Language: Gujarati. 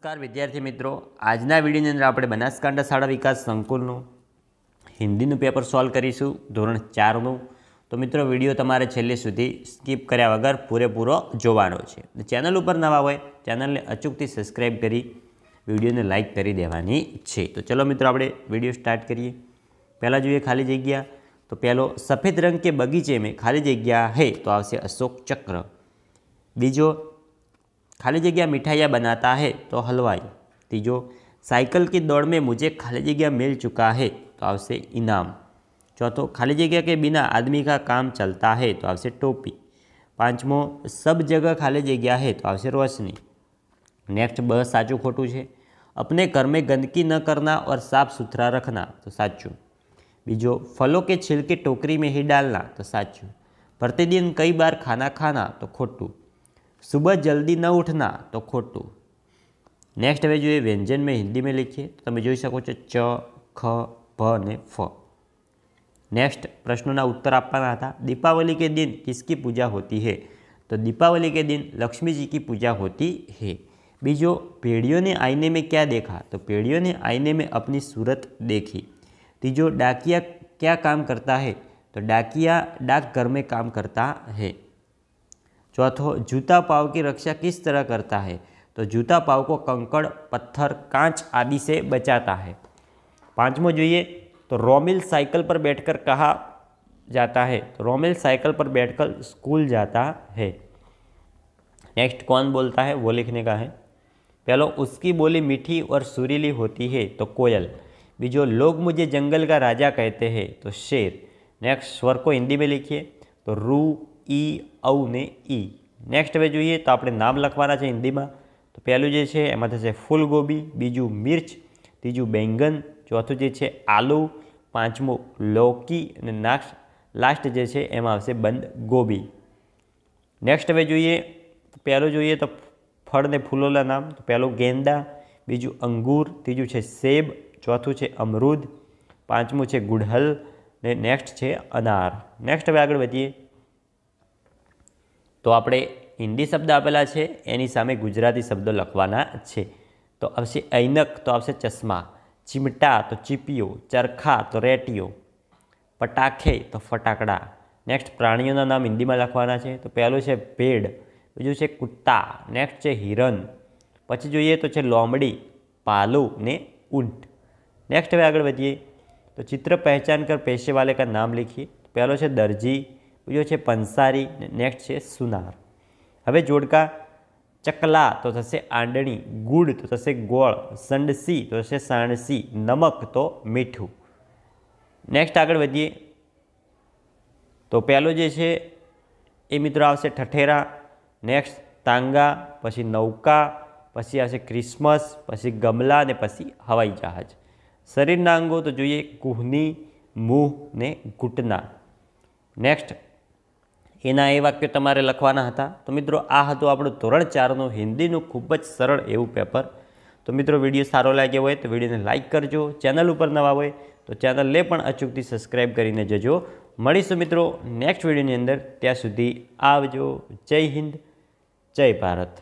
નમસ્કાર વિદ્યાર્થી મિત્રો આજના વિડીયોની અંદર આપણે બનાસકાંઠા શાળા વિકાસ સંકુલનું હિન્દીનું પેપર સોલ્વ કરીશું ધોરણ ચારનું તો મિત્રો વિડીયો તમારે છેલ્લે સુધી સ્કીપ કર્યા વગર પૂરેપૂરો જોવાનો છે ચેનલ ઉપર નવા હોય ચેનલને અચૂકથી સબસ્ક્રાઈબ કરી વિડીયોને લાઇક કરી દેવાની છે તો ચલો મિત્રો આપણે વિડીયો સ્ટાર્ટ કરીએ પહેલાં જોઈએ ખાલી જગ્યા તો પહેલો સફેદ રંગ કે બગીચે મેં ખાલી જગ્યા હે તો આવશે અશોક ચક્ર બીજો खाली जगह मिठाइयाँ बनाता है तो हलवाई तीजो साइकिल की दौड़ में मुझे खाली जगह मिल चुका है तो आपसे इनाम चौथों खाली जगह के बिना आदमी का काम चलता है तो आपसे टोपी પાંચમો सब जगह खाली जगह है तो आपसे रोशनी नेक्स्ट બ साचू ખોટું है अपने घर में गंदगी न करना और साफ सुथरा रखना तो साचू बीजों फलों के छिलके टोकरी में ही डालना तो સાચું प्रतिदिन कई बार खाना खाना तो खोटू सुबह जल्दी न उठना तो खोटू नेक्स्ट हमें जो है व्यंजन में हिंदी में लिखिए तो तब जी सको च ख भ ने फ नेक्स्ट प्रश्नों ना उत्तर आप दीपावली के दिन किसकी पूजा होती है तो दीपावली के दिन लक्ष्मी जी की पूजा होती है बीजो पेढ़ियों ने आईने में क्या देखा तो पेढ़ियों ने आईने में अपनी सूरत देखी तीजों डाकिया क्या काम करता है तो डाकिया डाकघर में काम करता है चौथो जूता पाव की रक्षा किस तरह करता है तो जूता पाव को कंकड़ पत्थर कांच आदि से बचाता है पांचवों ये तो रोमिल साइकिल पर बैठकर कहा जाता है तो रोमिल साइकिल पर बैठकर स्कूल जाता है नेक्स्ट कौन बोलता है वो लिखने का है पहलो उसकी बोली मीठी और सुरीली होती है तो कोयल बीजो लोग मुझे जंगल का राजा कहते हैं तो शेर नेक्स्ट स्वर को हिंदी में लिखिए तो रू ઈ ઔ ને ઈ નેક્સ્ટ હવે જોઈએ તો આપણે નામ લખવાના છે હિન્દીમાં તો પહેલું જે છે એમાં થશે ફૂલગોબી બીજું મિર્ચ ત્રીજું બેંગન ચોથું જે છે આલુ પાંચમું લોકી અને નાક્ષ લાસ્ટ જે છે એમાં આવશે બંધ ગોબી નેક્સ્ટ હવે જોઈએ પહેલું જોઈએ તો ફળને ફૂલોના નામ તો પહેલું ગેંદા બીજું અંગૂર ત્રીજું છે સેબ ચોથું છે અમૃદ પાંચમું છે ગુડહલ ને નેક્સ્ટ છે અનાર નેક્સ્ટ હવે આગળ વધીએ તો આપણે હિન્દી શબ્દ આપેલા છે એની સામે ગુજરાતી શબ્દો લખવાના છે તો આવશે ઐનક તો આવશે ચશ્મા ચીમટા તો ચીપીઓ ચરખા તો રેટીઓ પટાખે તો ફટાકડા નેક્સ્ટ પ્રાણીઓના નામ હિન્દીમાં લખવાના છે તો પહેલું છે ભેડ બીજું છે કૂતા નેક્સ્ટ છે હિરણ પછી જોઈએ તો છે લોમડી પાલું ને ઊંટ નેક્સ્ટ હવે આગળ વધીએ તો ચિત્ર પહેચાન કર પેશેવાલે કા નામ લખીએ પહેલો છે દરજી બીજો છે પંસારી નેક્સ્ટ છે સુનાર હવે જોડકા ચકલા તો થશે આંડણી ગુડ તો થશે ગોળ સંડસી તો થશે સાણસી નમક તો મીઠું નેક્સ્ટ આગળ વધીએ તો પહેલો જે છે એ મિત્રો આવશે ઠઠેરા નેક્સ્ટ તાંગા પછી નૌકા પછી આવશે ક્રિસમસ પછી ગમલા ને પછી હવાઈ જહાજ શરીરના અંગો તો જોઈએ કુહની મુંહ ને ઘૂંટના નેક્સ્ટ એના એ વાક્યો તમારે લખવાના હતા તો મિત્રો આ હતું આપણું ધોરણ ચારનું હિન્દીનું ખૂબ જ સરળ એવું પેપર તો મિત્રો વિડીયો સારો લાગ્યો હોય તો વિડીયોને લાઇક કરજો ચેનલ ઉપર નવા હોય તો ચેનલને પણ અચૂકથી સબસ્ક્રાઈબ કરીને જજો મળીશું મિત્રો નેક્સ્ટ વિડીયોની અંદર ત્યાં સુધી આવજો જય હિન્દ જય ભારત